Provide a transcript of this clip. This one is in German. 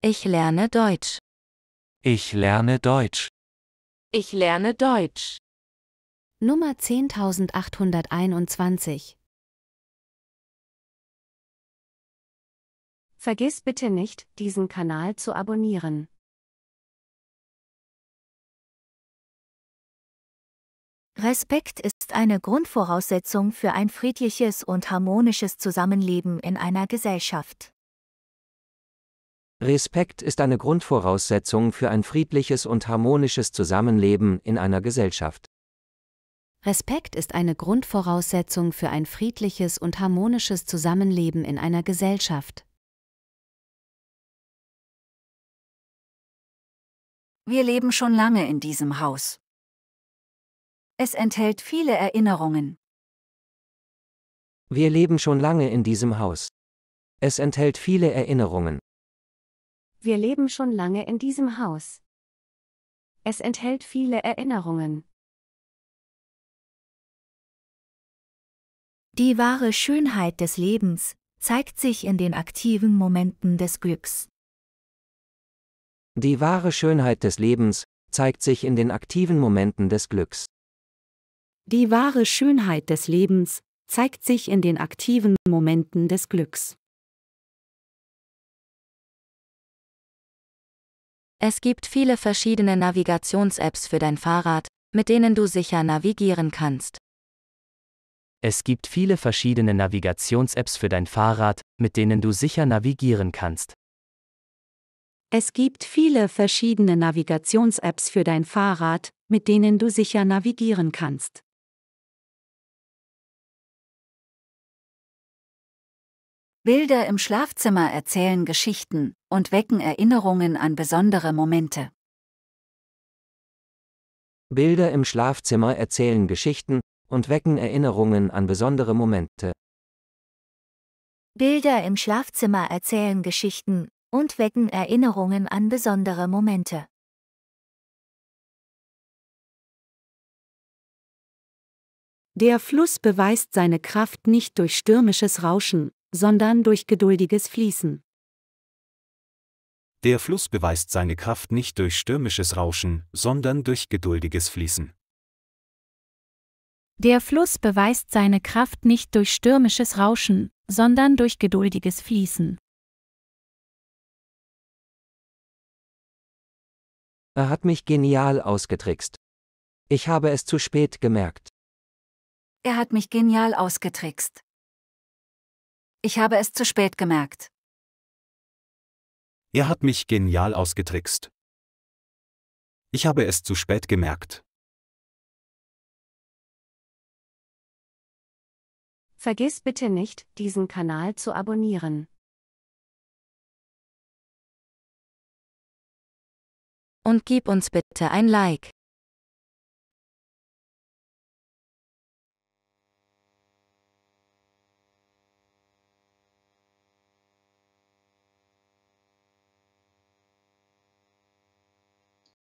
Ich lerne Deutsch. Ich lerne Deutsch. Ich lerne Deutsch. Nummer 10821. Vergiss bitte nicht, diesen Kanal zu abonnieren. Respekt ist eine Grundvoraussetzung für ein friedliches und harmonisches Zusammenleben in einer Gesellschaft. Respekt ist eine Grundvoraussetzung für ein friedliches und harmonisches Zusammenleben in einer Gesellschaft. Respekt ist eine Grundvoraussetzung für ein friedliches und harmonisches Zusammenleben in einer Gesellschaft. Wir leben schon lange in diesem Haus. Es enthält viele Erinnerungen. Wir leben schon lange in diesem Haus. Es enthält viele Erinnerungen. Wir leben schon lange in diesem Haus. Es enthält viele Erinnerungen. Die wahre Schönheit des Lebens zeigt sich in den aktiven Momenten des Glücks. Die wahre Schönheit des Lebens zeigt sich in den aktiven Momenten des Glücks. Die wahre Schönheit des Lebens zeigt sich in den aktiven Momenten des Glücks. Es gibt viele verschiedene Navigations-Apps für dein Fahrrad, mit denen du sicher navigieren kannst. Es gibt viele verschiedene Navigations-Apps für dein Fahrrad, mit denen du sicher navigieren kannst. Es gibt viele verschiedene Navigations-Apps für dein Fahrrad, mit denen du sicher navigieren kannst. Bilder im Schlafzimmer erzählen Geschichten und wecken Erinnerungen an besondere Momente. Bilder im Schlafzimmer erzählen Geschichten und wecken Erinnerungen an besondere Momente. Bilder im Schlafzimmer erzählen Geschichten und wecken Erinnerungen an besondere Momente. Der Fluss beweist seine Kraft nicht durch stürmisches Rauschen, sondern durch geduldiges Fließen. Der Fluss beweist seine Kraft nicht durch stürmisches Rauschen, sondern durch geduldiges Fließen. Der Fluss beweist seine Kraft nicht durch stürmisches Rauschen, sondern durch geduldiges Fließen. Er hat mich genial ausgetrickst. Ich habe es zu spät gemerkt. Er hat mich genial ausgetrickst. Ich habe es zu spät gemerkt. Er hat mich genial ausgetrickst. Ich habe es zu spät gemerkt. Vergiss bitte nicht, diesen Kanal zu abonnieren. Und gib uns bitte ein Like.